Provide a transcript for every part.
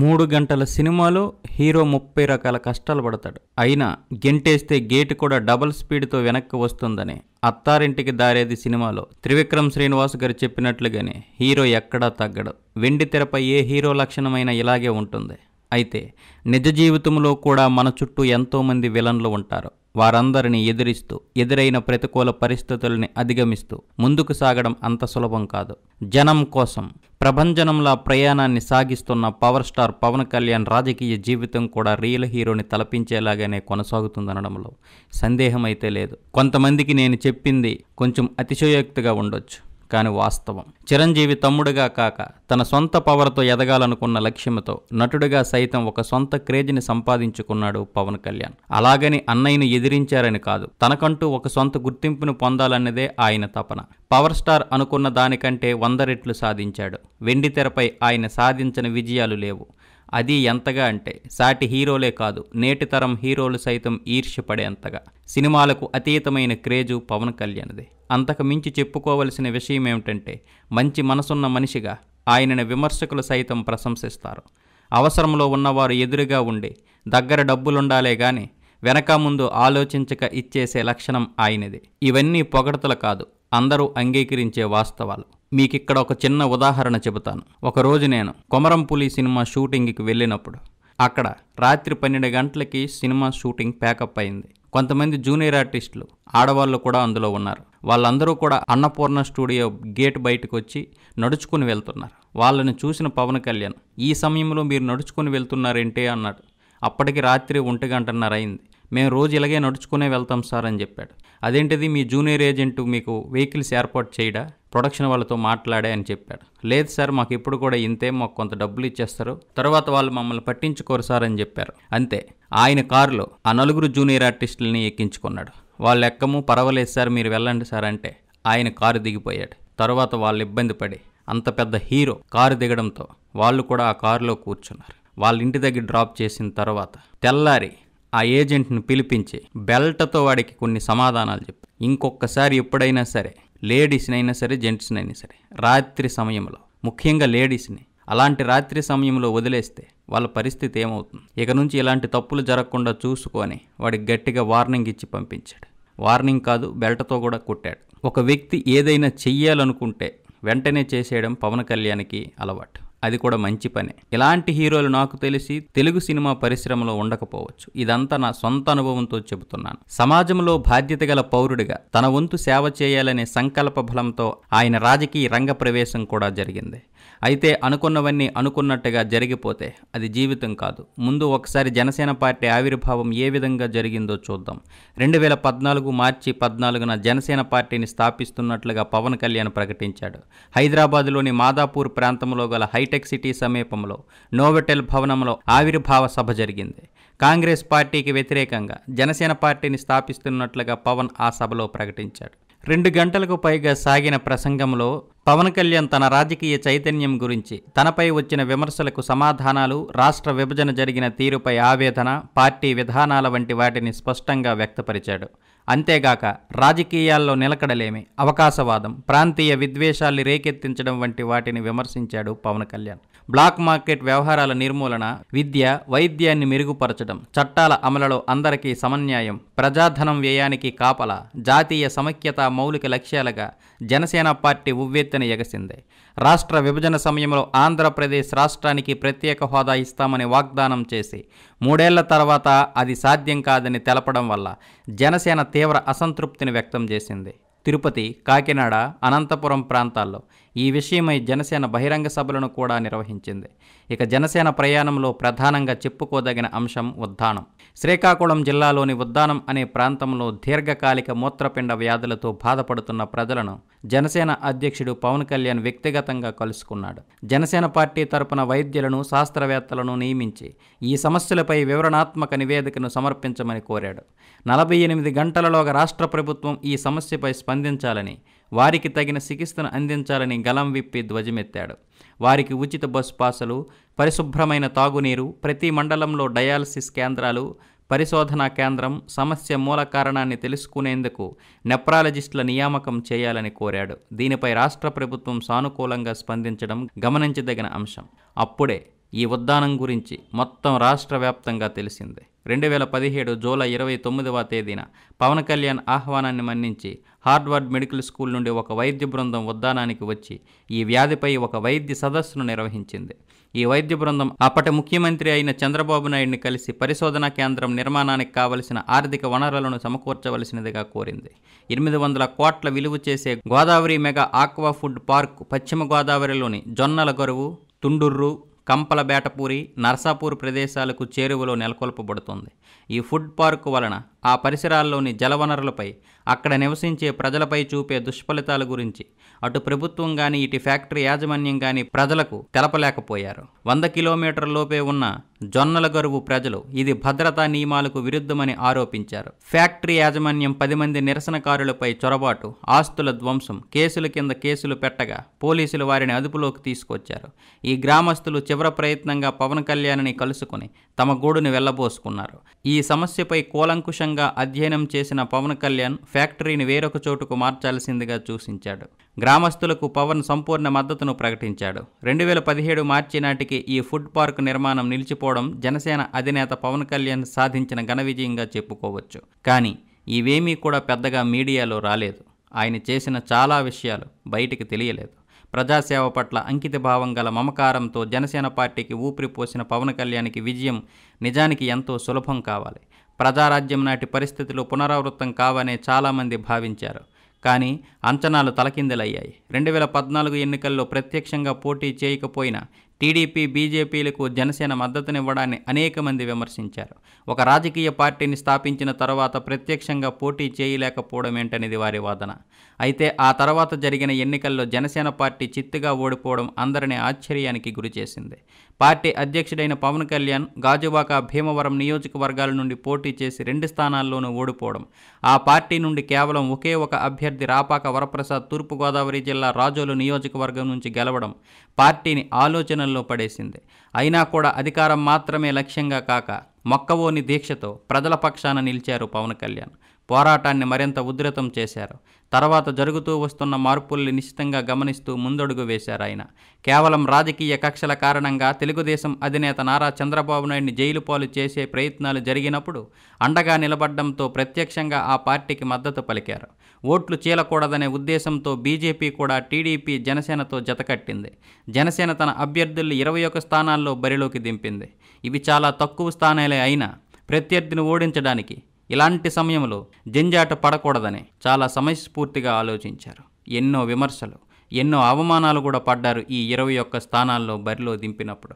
మూడు గంటల సినిమాలో హీరో ముప్పై రకాల కష్టాలు పడతాడు అయినా గెంటేస్తే గేటు కూడా డబుల్ స్పీడ్తో వెనక్కి వస్తుందని అత్తారింటికి దారేది సినిమాలో త్రివిక్రమ్ శ్రీనివాస్ గారు చెప్పినట్లుగానే హీరో ఎక్కడా తగ్గడు వెండి తెరపై ఏ హీరో లక్షణమైన ఇలాగే ఉంటుంది అయితే నిజ జీవితంలో కూడా మన చుట్టూ ఎంతోమంది విలన్లు ఉంటారు వారందరినీ ఎదిరిస్తూ ఎదురైన ప్రతికూల పరిస్థితుల్ని అధిగమిస్తూ ముందుకు సాగడం అంత సులభం కాదు జనం కోసం ప్రభంజనంలా ప్రయాణాన్ని సాగిస్తున్న పవర్ స్టార్ పవన్ కళ్యాణ్ రాజకీయ జీవితం కూడా రియల్ హీరోని తలపించేలాగానే కొనసాగుతుందనడంలో సందేహం అయితే లేదు కొంతమందికి నేను చెప్పింది కొంచెం అతిశయోక్తిగా ఉండొచ్చు కాని వాస్తవం చిరంజీవి తమ్ముడుగా కాక తన సొంత పవర్తో ఎదగాలనుకున్న లక్ష్యంతో నటుడుగా సైతం ఒక సొంత క్రేజ్ని సంపాదించుకున్నాడు పవన్ కళ్యాణ్ అలాగని అన్నయ్యను ఎదిరించారని కాదు తనకంటూ ఒక సొంత గుర్తింపును పొందాలన్నదే ఆయన తపన పవర్ స్టార్ అనుకున్న దానికంటే వంద రెట్లు సాధించాడు వెండి తెరపై ఆయన సాధించిన విజయాలు లేవు అది ఎంతగా అంటే సాటి హీరోలే కాదు నేటి తరం హీరోలు సైతం ఈర్ష్యపడేంతగా సినిమాలకు అతీతమైన క్రేజు పవన్ కళ్యాణ్దే అంతకు మించి చెప్పుకోవలసిన విషయం ఏమిటంటే మంచి మనసున్న మనిషిగా ఆయనను విమర్శకులు సైతం ప్రశంసిస్తారు అవసరంలో ఉన్నవారు ఎదురుగా ఉండి దగ్గర డబ్బులుండాలే గాని వెనక ముందు ఆలోచించక ఇచ్చేసే లక్షణం ఆయనది ఇవన్నీ పొగడతలు కాదు అందరూ అంగీకరించే వాస్తవాలు మీకు ఇక్కడ ఒక చిన్న ఉదాహరణ చెబుతాను ఒకరోజు నేను కొమరంపులి సినిమా షూటింగ్కి వెళ్ళినప్పుడు అక్కడ రాత్రి పన్నెండు గంటలకి సినిమా షూటింగ్ ప్యాకప్ అయింది కొంతమంది జూనియర్ ఆర్టిస్టులు ఆడవాళ్ళు కూడా అందులో ఉన్నారు వాళ్ళందరూ కూడా అన్నపూర్ణ స్టూడియో గేట్ బయటకు వచ్చి నడుచుకుని వెళ్తున్నారు వాళ్ళని చూసిన పవన్ కళ్యాణ్ ఈ సమయంలో మీరు నడుచుకుని వెళ్తున్నారేంటి అన్నాడు అప్పటికి రాత్రి ఒంటి గంటన్నర అయింది మేము రోజు ఇలాగే నడుచుకునే వెళ్తాం సార్ అని చెప్పాడు అదేంటిది మీ జూనియర్ ఏజెంట్ మీకు వెహికల్స్ ఏర్పాటు చేయడా ప్రొడక్షన్ వాళ్ళతో మాట్లాడే అని చెప్పాడు లేదు సార్ మాకు ఇప్పుడు కూడా ఇంతే మాకు కొంత డబ్బులు ఇచ్చేస్తారు తర్వాత వాళ్ళు మమ్మల్ని పట్టించుకోరు సార్ అని చెప్పారు అంతే ఆయన కారులో ఆ నలుగురు జూనియర్ ఆర్టిస్టులని ఎక్కించుకున్నాడు వాళ్ళు ఎక్కము పర్వాలేదు సార్ మీరు వెళ్ళండి సార్ అంటే ఆయన కారు దిగిపోయాడు తర్వాత వాళ్ళు ఇబ్బంది పడి అంత పెద్ద హీరో కారు దిగడంతో వాళ్ళు కూడా ఆ కారులో కూర్చున్నారు వాళ్ళ ఇంటి దగ్గర డ్రాప్ చేసిన తర్వాత తెల్లారి ఆ ఏజెంట్ను పిలిపించి బెల్ట్తో వాడికి కొన్ని సమాధానాలు చెప్పి ఇంకొకసారి ఎప్పుడైనా సరే లేడీస్నైనా సరే జెంట్స్నైనా సరే రాత్రి సమయంలో ముఖ్యంగా లేడీస్ని అలాంటి రాత్రి సమయంలో వదిలేస్తే వాళ్ళ పరిస్థితి ఏమవుతుంది ఇక నుంచి ఇలాంటి తప్పులు జరగకుండా చూసుకొని వాడికి గట్టిగా వార్నింగ్ ఇచ్చి పంపించాడు వార్నింగ్ కాదు బెల్ట్తో కూడా కొట్టాడు ఒక వ్యక్తి ఏదైనా చెయ్యాలనుకుంటే వెంటనే చేసేయడం పవన్ కళ్యాణ్కి అలవాటు అది కూడా మంచి పనే ఇలాంటి హీరోలు నాకు తెలిసి తెలుగు సినిమా పరిశ్రమలో ఉండకపోవచ్చు ఇదంతా నా సొంత అనుభవంతో చెబుతున్నాను సమాజంలో బాధ్యత గల పౌరుడిగా తన వంతు సేవ చేయాలనే సంకల్ప బలంతో ఆయన రాజకీయ రంగ ప్రవేశం కూడా జరిగింది అయితే అనుకున్నవన్నీ అనుకున్నట్టుగా జరిగిపోతే అది జీవితం కాదు ముందు ఒకసారి జనసేన పార్టీ ఆవిర్భావం ఏ విధంగా జరిగిందో చూద్దాం రెండు వేల పద్నాలుగు మార్చి పద్నాలుగున జనసేన పార్టీని స్థాపిస్తున్నట్లుగా పవన్ కళ్యాణ్ ప్రకటించాడు హైదరాబాద్లోని మాదాపూర్ ప్రాంతంలో గల హై హైటెక్ సిటీ సమీపంలో నోవెటెల్ భవనంలో ఆవిర్భావ సభ జరిగింది కాంగ్రెస్ పార్టీకి వ్యతిరేకంగా జనసేన పార్టీని స్థాపిస్తున్నట్లుగా పవన్ ఆ సభలో ప్రకటించాడు రెండు గంటలకు పైగా సాగిన ప్రసంగంలో పవన్ కళ్యాణ్ తన రాజకీయ చైతన్యం గురించి తనపై వచ్చిన విమర్శలకు సమాధానాలు రాష్ట్ర విభజన జరిగిన తీరుపై ఆవేదన పార్టీ విధానాల వంటి వాటిని స్పష్టంగా వ్యక్తపరిచాడు అంతేగాక రాజకీయాల్లో నిలకడలేమి అవకాశవాదం ప్రాంతీయ విద్వేషాల్ని రేకెత్తించడం వంటి వాటిని విమర్శించాడు పవన్ కళ్యాణ్ బ్లాక్ మార్కెట్ వ్యవహారాల నిర్మూలన విద్య వైద్యాన్ని మెరుగుపరచడం చట్టాల అమలలో అందరికీ సమన్యాయం ప్రజాధనం వ్యయానికి కాపల జాతీయ సమైక్యత మౌలిక లక్ష్యాలుగా జనసేన పార్టీ ఉవ్వెత్తిన ఎత్తున ఎగసిందే రాష్ట్ర విభజన సమయంలో ఆంధ్రప్రదేశ్ రాష్ట్రానికి ప్రత్యేక హోదా ఇస్తామని వాగ్దానం చేసి మూడేళ్ల తర్వాత అది సాధ్యం కాదని తెలపడం వల్ల జనసేన తీవ్ర అసంతృప్తిని వ్యక్తం చేసింది తిరుపతి కాకినాడ అనంతపురం ప్రాంతాల్లో ఈ విషయమై జనసేన బహిరంగ సభలను కూడా నిర్వహించింది ఇక జనసేన ప్రయాణంలో ప్రధానంగా చెప్పుకోదగిన అంశం ఉద్దానం శ్రీకాకుళం జిల్లాలోని ఉద్దానం అనే ప్రాంతంలో దీర్ఘకాలిక మూత్రపిండ వ్యాధులతో బాధపడుతున్న ప్రజలను జనసేన అధ్యక్షుడు పవన్ కళ్యాణ్ వ్యక్తిగతంగా కలుసుకున్నాడు జనసేన పార్టీ తరపున వైద్యులను శాస్త్రవేత్తలను నియమించి ఈ సమస్యలపై వివరణాత్మక నివేదికను సమర్పించమని కోరాడు నలభై ఎనిమిది గంటలలోగా రాష్ట్ర ప్రభుత్వం ఈ సమస్యపై స్పందించాలని వారికి తగిన చికిత్సను అందించాలని గలం విప్పి ధ్వజమెత్తాడు వారికి ఉచిత బస్సు పాసులు పరిశుభ్రమైన తాగునీరు ప్రతి మండలంలో డయాలసిస్ కేంద్రాలు పరిశోధనా కేంద్రం సమస్య మూల కారణాన్ని తెలుసుకునేందుకు నెప్రాలజిస్టుల నియామకం చేయాలని కోరాడు దీనిపై రాష్ట్ర ప్రభుత్వం సానుకూలంగా స్పందించడం గమనించదగిన అంశం అప్పుడే ఈ ఉద్దానం గురించి మొత్తం రాష్ట్ర వ్యాప్తంగా తెలిసిందే రెండు వేల పదిహేడు జూలై ఇరవై తొమ్మిదవ తేదీన పవన్ కళ్యాణ్ ఆహ్వానాన్ని మన్నించి హార్డ్వర్డ్ మెడికల్ స్కూల్ నుండి ఒక వైద్య బృందం ఉద్దానానికి వచ్చి ఈ వ్యాధిపై ఒక వైద్య సదస్సును నిర్వహించింది ఈ వైద్య బృందం అప్పటి ముఖ్యమంత్రి అయిన చంద్రబాబు నాయుడిని కలిసి పరిశోధనా కేంద్రం నిర్మాణానికి కావలసిన ఆర్థిక వనరులను సమకూర్చవలసినదిగా కోరింది ఎనిమిది వందల కోట్ల విలువ చేసే Godavari mega aqua food park పశ్చిమ గోదావరిలోని జొన్నల గరువు తుండుర్రు కంపలబేటపూరి నర్సాపూర్ ప్రదేశాలకు చేరువలో నెలకొల్పబడుతుంది ఈ ఫుడ్ పార్క్ వలన ఆ పరిసరాల్లోని జలవనరులపై అక్కడ నివసించే ప్రజలపై చూపే దుష్ఫలితాల గురించి అటు ప్రభుత్వం కానీ ఇటు ఫ్యాక్టరీ యాజమాన్యం కానీ ప్రజలకు తెలపలేకపోయారు వంద కిలోమీటర్ లోపే ఉన్న జొన్నల గరువు ప్రజలు ఇది భద్రతా నియమాలకు విరుద్ధమని ఆరోపించారు ఫ్యాక్టరీ యాజమాన్యం పది మంది నిరసనకారులపై చొరబాటు ఆస్తుల ధ్వంసం కేసుల కింద కేసులు పెట్టగా పోలీసులు వారిని అదుపులోకి తీసుకొచ్చారు ఈ గ్రామస్తులు చివర ప్రయత్నంగా పవన్ కళ్యాణ్ని కలుసుకుని తమ గూడును వెళ్లబోసుకున్నారు ఈ సమస్యపై కూలంకుషంగా విస్తృతంగా అధ్యయనం చేసిన పవన్ కళ్యాణ్ ఫ్యాక్టరీని వేరొక చోటుకు మార్చాల్సిందిగా సూచించాడు గ్రామస్తులకు పవన్ సంపూర్ణ మద్దతును ప్రకటించాడు రెండు వేల పదిహేడు మార్చి నాటికి ఈ ఫుడ్ పార్క్ నిర్మాణం నిలిచిపోవడం జనసేన అధినేత పవన్ కళ్యాణ్ సాధించిన ఘన విజయంగా చెప్పుకోవచ్చు కానీ ఇవేమీ కూడా పెద్దగా మీడియాలో రాలేదు ఆయన చేసిన చాలా విషయాలు బయటికి తెలియలేదు ప్రజాసేవ పట్ల అంకిత భావం గల మమకారంతో జనసేన పార్టీకి ఊపిరి పోసిన పవన్ కళ్యాణ్కి విజయం నిజానికి ఎంతో సులభం కావాలి ప్రజారాజ్యం నాటి పరిస్థితులు పునరావృతం కావనే చాలామంది భావించారు కానీ అంచనాలు తలకిందలయ్యాయి రెండు వేల పద్నాలుగు ఎన్నికల్లో ప్రత్యక్షంగా పోటీ చేయకపోయినా టీడీపీ బీజేపీలకు జనసేన మద్దతునివ్వడాన్ని అనేక మంది విమర్శించారు ఒక రాజకీయ పార్టీని స్థాపించిన తర్వాత ప్రత్యక్షంగా పోటీ చేయలేకపోవడం ఏంటనేది వారి వాదన అయితే ఆ తర్వాత జరిగిన ఎన్నికల్లో జనసేన పార్టీ చిత్తుగా ఓడిపోవడం అందరినీ ఆశ్చర్యానికి గురిచేసింది పార్టీ అధ్యక్షుడైన పవన్ కళ్యాణ్ గాజువాక భీమవరం నియోజకవర్గాల నుండి పోటీ చేసి రెండు స్థానాల్లోనూ ఓడిపోవడం ఆ పార్టీ నుండి కేవలం ఒకే ఒక అభ్యర్థి రాపాక వరప్రసాద్ తూర్పుగోదావరి జిల్లా రాజోలు నియోజకవర్గం నుంచి గెలవడం పార్టీని ఆలోచనల్లో పడేసింది అయినా కూడా అధికారం మాత్రమే లక్ష్యంగా కాక మొక్కవోని దీక్షతో ప్రజల పక్షాన నిలిచారు పవన్ కళ్యాణ్ పోరాటాన్ని మరింత ఉధృతం చేశారు తర్వాత జరుగుతూ వస్తున్న మార్పుల్ని నిశ్చితంగా గమనిస్తూ ముందడుగు వేశారు ఆయన కేవలం రాజకీయ కక్షల కారణంగా తెలుగుదేశం అధినేత నారా చంద్రబాబు నాయుడిని జైలు పాలు చేసే ప్రయత్నాలు జరిగినప్పుడు అండగా నిలబడ్డంతో ప్రత్యక్షంగా ఆ పార్టీకి మద్దతు పలికారు ఓట్లు చీలకూడదనే ఉద్దేశంతో బీజేపీ కూడా టీడీపీ జనసేనతో జతకట్టింది జనసేన తన అభ్యర్థుల్ని ఇరవై ఒక స్థానాల్లో బరిలోకి దింపింది ఇవి చాలా తక్కువ స్థానాలే అయినా ప్రత్యర్థిని ఓడించడానికి ఇలాంటి సమయంలో జంజాట పడకూడదని చాలా సమయస్ఫూర్తిగా ఆలోచించారు ఎన్నో విమర్శలు ఎన్నో అవమానాలు కూడా పడ్డారు ఈ ఇరవై ఒక్క స్థానాల్లో బరిలో దింపినప్పుడు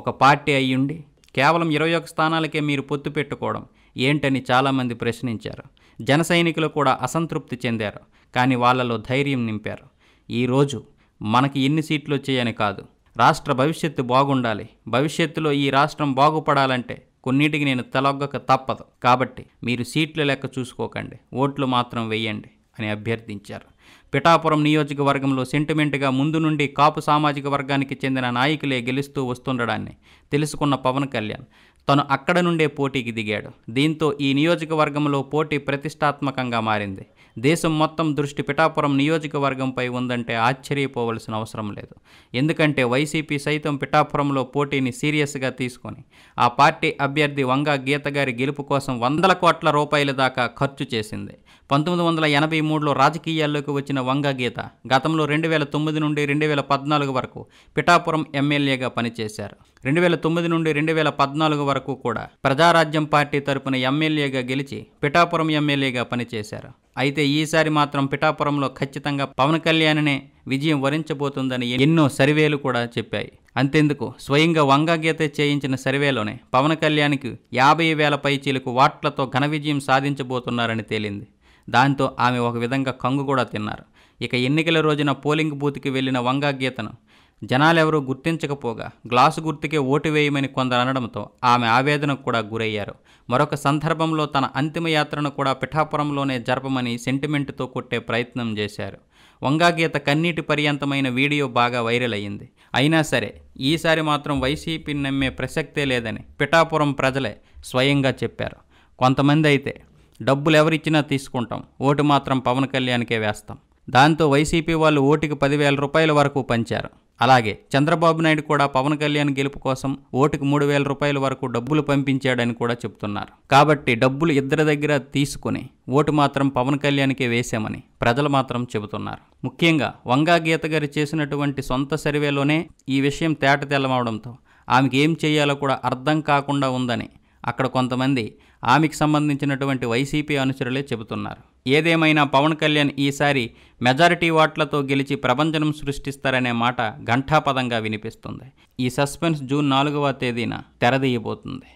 ఒక పార్టీ అయ్యుండి కేవలం ఇరవై ఒక్క స్థానాలకే మీరు పొత్తు పెట్టుకోవడం ఏంటని చాలామంది ప్రశ్నించారు జన సైనికులు కూడా అసంతృప్తి చెందారు కానీ వాళ్ళలో ధైర్యం నింపారు ఈరోజు మనకి ఎన్ని సీట్లు వచ్చాయని కాదు రాష్ట్ర భవిష్యత్తు బాగుండాలి భవిష్యత్తులో ఈ రాష్ట్రం బాగుపడాలంటే కొన్నిటికి నేను తలొగ్గక తప్పదు కాబట్టి మీరు సీట్లు లెక్క చూసుకోకండి ఓట్లు మాత్రం వెయ్యండి అని అభ్యర్థించారు పిఠాపురం నియోజకవర్గంలో సెంటిమెంట్గా ముందు నుండి కాపు సామాజిక వర్గానికి చెందిన నాయకులే గెలుస్తూ వస్తుండడాన్ని తెలుసుకున్న పవన్ కళ్యాణ్ తను అక్కడ నుండే పోటీకి దిగాడు దీంతో ఈ నియోజకవర్గంలో పోటీ ప్రతిష్టాత్మకంగా మారింది దేశం మొత్తం దృష్టి పిఠాపురం నియోజకవర్గంపై ఉందంటే ఆశ్చర్యపోవలసిన అవసరం లేదు ఎందుకంటే వైసీపీ సైతం పిఠాపురంలో పోటీని సీరియస్గా తీసుకొని ఆ పార్టీ అభ్యర్థి వంగా గీత గారి గెలుపు కోసం వందల కోట్ల రూపాయల దాకా ఖర్చు చేసింది పంతొమ్మిది వందల ఎనభై మూడులో రాజకీయాల్లోకి వచ్చిన వంగ గీత గతంలో రెండు వేల తొమ్మిది నుండి రెండు వేల పద్నాలుగు వరకు పిఠాపురం ఎమ్మెల్యేగా పనిచేశారు రెండు వేల తొమ్మిది నుండి రెండు వేల పద్నాలుగు వరకు కూడా ప్రజారాజ్యం పార్టీ తరపున ఎమ్మెల్యేగా గెలిచి పిఠాపురం ఎమ్మెల్యేగా పనిచేశారు అయితే ఈసారి మాత్రం పిఠాపురంలో ఖచ్చితంగా పవన్ కళ్యాణ్నే విజయం వరించబోతుందని ఎన్నో సర్వేలు కూడా చెప్పాయి అంతేందుకు స్వయంగా వంగగీత చేయించిన సర్వేలోనే పవన్ కళ్యాణ్కి యాభై వేల పైచీలకు వాట్లతో ఘన విజయం సాధించబోతున్నారని తేలింది దాంతో ఆమె ఒక విధంగా కంగు కూడా తిన్నారు ఇక ఎన్నికల రోజున పోలింగ్ బూత్కి వెళ్లిన వంగా గీతను జనాలెవరూ గుర్తించకపోగా గ్లాసు గుర్తుకే ఓటు వేయమని కొందరు అనడంతో ఆమె ఆవేదనకు కూడా గురయ్యారు మరొక సందర్భంలో తన అంతిమయాత్రను కూడా పిఠాపురంలోనే జరపమని సెంటిమెంట్తో కొట్టే ప్రయత్నం చేశారు వంగాగీత కన్నీటి పర్యంతమైన వీడియో బాగా వైరల్ అయ్యింది అయినా సరే ఈసారి మాత్రం వైసీపీని నమ్మే ప్రసక్తే లేదని పిఠాపురం ప్రజలే స్వయంగా చెప్పారు కొంతమంది అయితే డబ్బులు ఎవరిచ్చినా తీసుకుంటాం ఓటు మాత్రం పవన్ కళ్యాణ్కే వేస్తాం దాంతో వైసీపీ వాళ్ళు ఓటుకి పదివేల రూపాయల వరకు పంచారు అలాగే చంద్రబాబు నాయుడు కూడా పవన్ కళ్యాణ్ గెలుపు కోసం ఓటుకు మూడు వేల రూపాయల వరకు డబ్బులు పంపించాడని కూడా చెప్తున్నారు కాబట్టి డబ్బులు ఇద్దరి దగ్గర తీసుకుని ఓటు మాత్రం పవన్ కళ్యాణ్కే వేశామని ప్రజలు మాత్రం చెబుతున్నారు ముఖ్యంగా వంగా గీత గారు చేసినటువంటి సొంత సర్వేలోనే ఈ విషయం తేట తెల్లమవడంతో ఆమెకి ఏం చేయాలో కూడా అర్థం కాకుండా ఉందని అక్కడ కొంతమంది ఆమెకు సంబంధించినటువంటి వైసీపీ అనుచరులే చెబుతున్నారు ఏదేమైనా పవన్ కళ్యాణ్ ఈసారి మెజారిటీ ఓట్లతో గెలిచి ప్రపంచనం సృష్టిస్తారనే మాట ఘంటాపదంగా వినిపిస్తుంది ఈ సస్పెన్స్ జూన్ నాలుగవ తేదీన తెరదీయబోతుంది